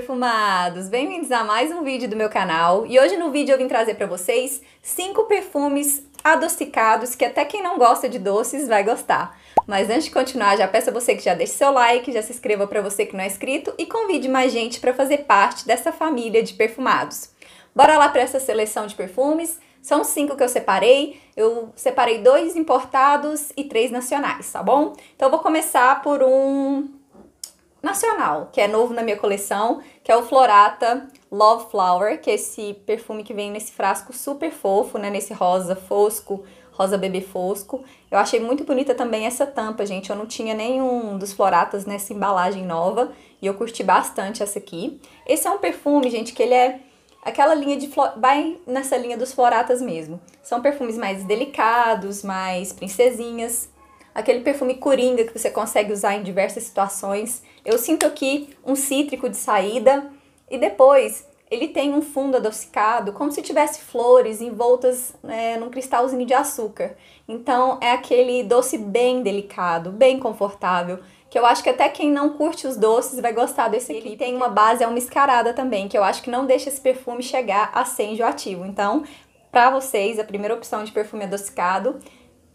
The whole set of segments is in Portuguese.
perfumados! Bem-vindos a mais um vídeo do meu canal e hoje no vídeo eu vim trazer para vocês cinco perfumes adocicados que até quem não gosta de doces vai gostar. Mas antes de continuar, já peço a você que já deixe seu like, já se inscreva para você que não é inscrito e convide mais gente para fazer parte dessa família de perfumados. Bora lá para essa seleção de perfumes? São cinco que eu separei. Eu separei dois importados e três nacionais, tá bom? Então eu vou começar por um nacional, que é novo na minha coleção, que é o Florata Love Flower, que é esse perfume que vem nesse frasco super fofo, né? Nesse rosa fosco, rosa bebê fosco. Eu achei muito bonita também essa tampa, gente. Eu não tinha nenhum dos floratas nessa embalagem nova e eu curti bastante essa aqui. Esse é um perfume, gente, que ele é aquela linha de vai nessa linha dos floratas mesmo. São perfumes mais delicados, mais princesinhas aquele perfume coringa que você consegue usar em diversas situações. Eu sinto aqui um cítrico de saída e depois ele tem um fundo adocicado, como se tivesse flores envoltas é, num cristalzinho de açúcar. Então é aquele doce bem delicado, bem confortável, que eu acho que até quem não curte os doces vai gostar desse aqui. Ele tem uma base é almiscarada também, que eu acho que não deixa esse perfume chegar a ser enjoativo. Então, para vocês, a primeira opção de perfume adocicado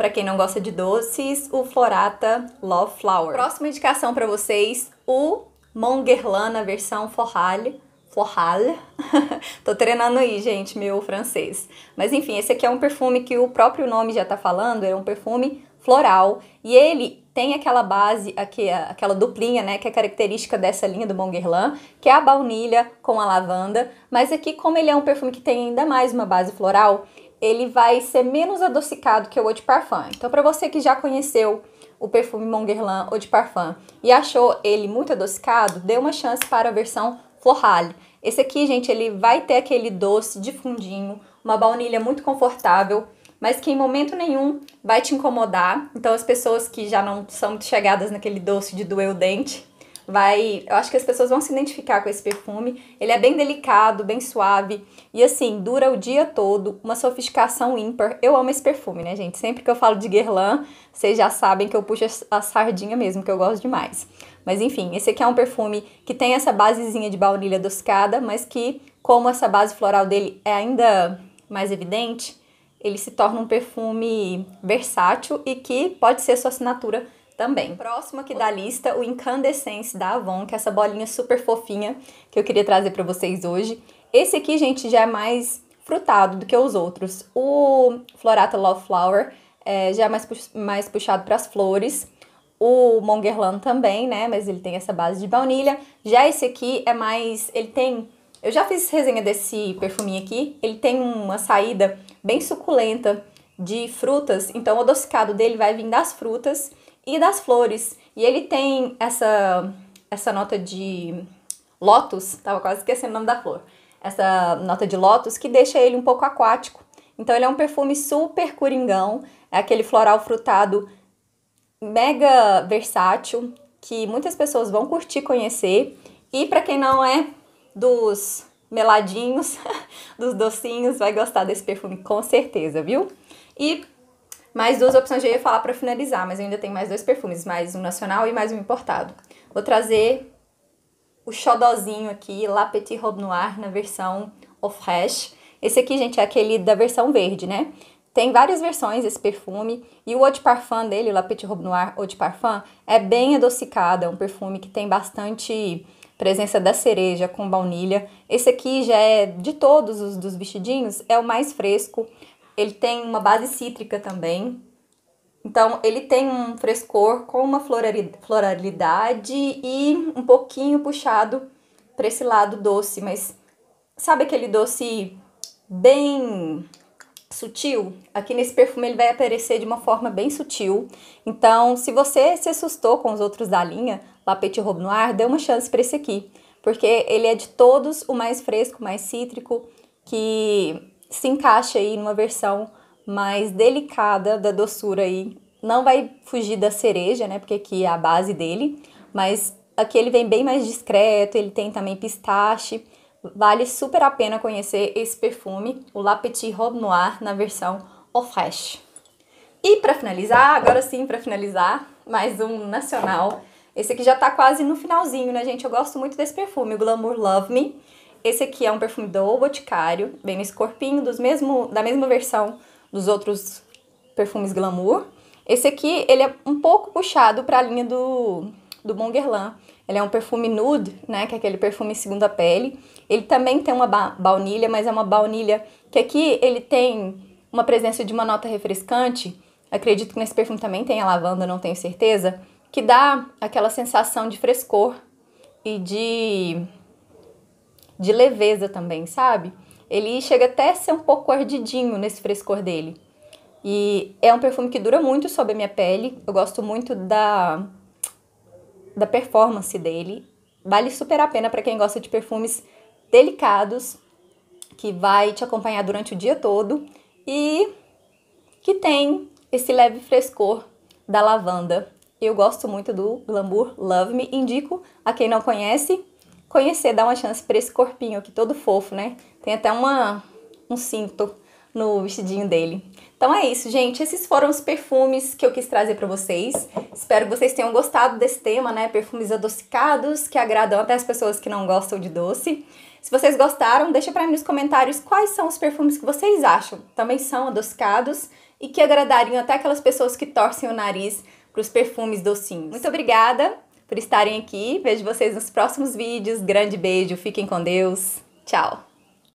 para quem não gosta de doces, o Florata Love Flower. Próxima indicação para vocês, o Mongerlana versão Forralho. Floral. Tô treinando aí, gente, meu francês. Mas enfim, esse aqui é um perfume que o próprio nome já tá falando, é um perfume floral. E ele tem aquela base, aqui, aquela duplinha, né, que é característica dessa linha do Monguerlan, que é a baunilha com a lavanda. Mas aqui, como ele é um perfume que tem ainda mais uma base floral, ele vai ser menos adocicado que o Eau de Parfum. Então, para você que já conheceu o perfume Monguerlan Eau de Parfum e achou ele muito adocicado, dê uma chance para a versão Floral. Esse aqui, gente, ele vai ter aquele doce de fundinho, uma baunilha muito confortável, mas que em momento nenhum vai te incomodar. Então, as pessoas que já não são chegadas naquele doce de doer o dente, vai. Eu acho que as pessoas vão se identificar com esse perfume. Ele é bem delicado, bem suave e assim, dura o dia todo, uma sofisticação ímpar. Eu amo esse perfume, né, gente? Sempre que eu falo de Guerlain, vocês já sabem que eu puxo a sardinha mesmo, que eu gosto demais. Mas enfim, esse aqui é um perfume que tem essa basezinha de baunilha adocicada, mas que, como essa base floral dele é ainda mais evidente, ele se torna um perfume versátil e que pode ser sua assinatura também. Próximo aqui da lista, o Incandescence da Avon, que é essa bolinha super fofinha que eu queria trazer para vocês hoje. Esse aqui, gente, já é mais frutado do que os outros. O Florata Love Flower é, já é mais, pux mais puxado para as flores. O Mongerland também, né? Mas ele tem essa base de baunilha. Já esse aqui é mais. Ele tem. Eu já fiz resenha desse perfuminho aqui. Ele tem uma saída bem suculenta de frutas. Então, o adocicado dele vai vir das frutas e das flores. E ele tem essa, essa nota de lótus, tava quase esquecendo o nome da flor, essa nota de lótus que deixa ele um pouco aquático. Então ele é um perfume super coringão, é aquele floral frutado mega versátil que muitas pessoas vão curtir conhecer. E para quem não é dos meladinhos, dos docinhos, vai gostar desse perfume com certeza, viu? E mais duas opções eu ia falar para finalizar, mas eu ainda tenho mais dois perfumes, mais um nacional e mais um importado. Vou trazer o xodozinho aqui, La Petite Robe Noir, na versão off hash. Esse aqui, gente, é aquele da versão verde, né? Tem várias versões esse perfume e o Eau de Parfum dele, o La Petite Robe Noir Eau de Parfum, é bem adocicado, é um perfume que tem bastante presença da cereja com baunilha. Esse aqui já é, de todos os dos vestidinhos, é o mais fresco, ele tem uma base cítrica também. Então, ele tem um frescor com uma floralidade e um pouquinho puxado para esse lado doce, mas sabe aquele doce bem sutil? Aqui nesse perfume ele vai aparecer de uma forma bem sutil. Então, se você se assustou com os outros da linha, La Petite Robe Noir, dê uma chance para esse aqui, porque ele é de todos o mais fresco, mais cítrico, que se encaixa aí numa versão mais delicada da doçura aí. Não vai fugir da cereja, né? Porque aqui é a base dele, mas aqui ele vem bem mais discreto, ele tem também pistache. Vale super a pena conhecer esse perfume, o La Petite Robe Noir, na versão Au Fresh. E para finalizar, agora sim para finalizar, mais um nacional. Esse aqui já tá quase no finalzinho, né, gente? Eu gosto muito desse perfume, o Glamour Love Me. Esse aqui é um perfume do Boticário, bem nesse corpinho, dos mesmo, da mesma versão dos outros perfumes glamour. Esse aqui, ele é um pouco puxado para a linha do, do Bonguerlan. Ele é um perfume nude, né, que é aquele perfume segunda pele. Ele também tem uma ba baunilha, mas é uma baunilha que aqui ele tem uma presença de uma nota refrescante. Acredito que nesse perfume também tem a lavanda, não tenho certeza, que dá aquela sensação de frescor e de de leveza também, sabe? Ele chega até a ser um pouco ardidinho nesse frescor dele. E é um perfume que dura muito sobre a minha pele. Eu gosto muito da da performance dele. Vale super a pena para quem gosta de perfumes delicados, que vai te acompanhar durante o dia todo e que tem esse leve frescor da lavanda. Eu gosto muito do Glamour Love Me, indico a quem não conhece, conhecer, dar uma chance para esse corpinho aqui, todo fofo, né? Tem até uma, um cinto no vestidinho dele. Então é isso, gente. Esses foram os perfumes que eu quis trazer para vocês. Espero que vocês tenham gostado desse tema, né? Perfumes adocicados que agradam até as pessoas que não gostam de doce. Se vocês gostaram, deixa para mim nos comentários quais são os perfumes que vocês acham. Também são adocicados e que agradariam até aquelas pessoas que torcem o nariz para os perfumes docinhos. Muito obrigada por estarem aqui. Vejo vocês nos próximos vídeos. Grande beijo, fiquem com Deus. Tchau!